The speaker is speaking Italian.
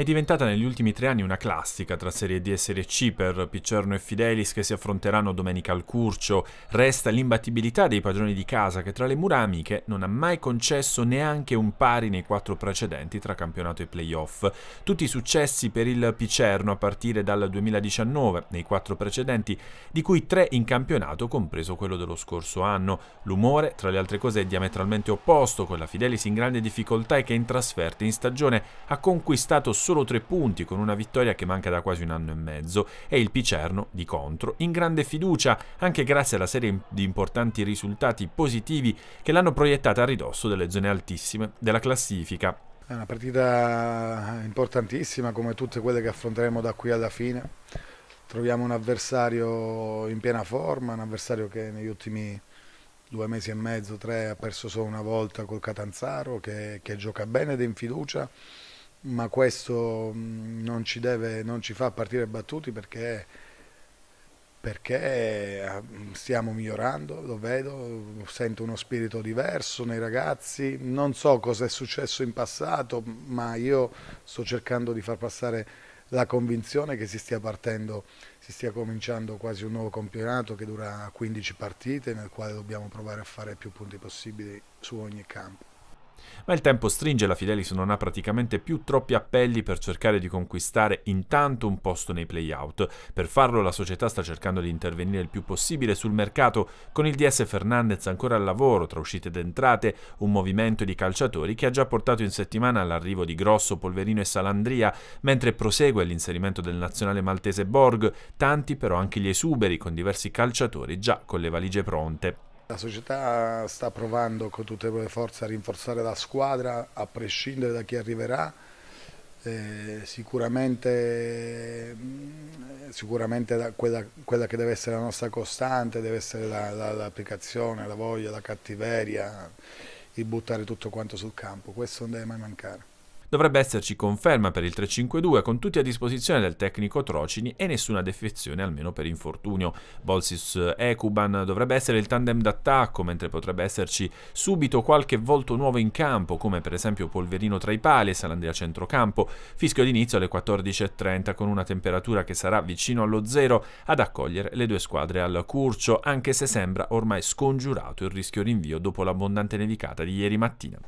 è diventata negli ultimi tre anni una classica tra Serie D e Serie C per Picerno e Fidelis che si affronteranno domenica al Curcio. Resta l'imbattibilità dei padroni di casa che tra le mura amiche non ha mai concesso neanche un pari nei quattro precedenti tra campionato e playoff. Tutti i successi per il Picerno a partire dal 2019 nei quattro precedenti, di cui tre in campionato compreso quello dello scorso anno. L'umore tra le altre cose è diametralmente opposto con la Fidelis in grande difficoltà e che in trasferta in stagione ha conquistato solo solo tre punti con una vittoria che manca da quasi un anno e mezzo e il Picerno, di contro, in grande fiducia, anche grazie alla serie di importanti risultati positivi che l'hanno proiettata a ridosso delle zone altissime della classifica. È una partita importantissima come tutte quelle che affronteremo da qui alla fine. Troviamo un avversario in piena forma, un avversario che negli ultimi due mesi e mezzo, tre, ha perso solo una volta col Catanzaro, che, che gioca bene ed è in fiducia ma questo mm, non ci, deve, non ci fa partire battuti perché, perché, ah, stiamo migliorando, lo vedo, sento uno spirito diverso nei ragazzi, non so cosa è successo in passato, ma io sto cercando di far passare la convinzione che si stia partendo, si stia cominciando quasi un nuovo campionato che dura 15 partite nel quale dobbiamo provare a fare più punti possibili su ogni campo. Ma il tempo stringe e la Fidelis non ha praticamente più troppi appelli per cercare di conquistare intanto un posto nei playout. Per farlo la società sta cercando di intervenire il più possibile sul mercato, con il DS Fernandez ancora al lavoro tra uscite ed entrate, un movimento di calciatori che ha già portato in settimana all'arrivo di Grosso, Polverino e Salandria, mentre prosegue l'inserimento del nazionale maltese Borg, tanti però anche gli esuberi con diversi calciatori già con le valigie pronte. La società sta provando con tutte le forze a rinforzare la squadra, a prescindere da chi arriverà. Eh, sicuramente, sicuramente quella, quella, che deve essere la nostra costante deve essere l'applicazione, la, la, la voglia, la cattiveria, il buttare tutto quanto sul campo. Questo non deve mai mancare. Dovrebbe esserci conferma per il 3-5-2 con tutti a disposizione del tecnico Trocini e nessuna defezione almeno per infortunio. Bolsis Ecuban dovrebbe essere il tandem d'attacco, mentre potrebbe esserci subito qualche volto nuovo in campo, come per esempio Polverino tra i pali e Salandria centrocampo. Fischio d'inizio alle 14.30 con una temperatura che sarà vicino allo zero ad accogliere le due squadre al Curcio, anche se sembra ormai scongiurato il rischio rinvio dopo l'abbondante nevicata di ieri mattina.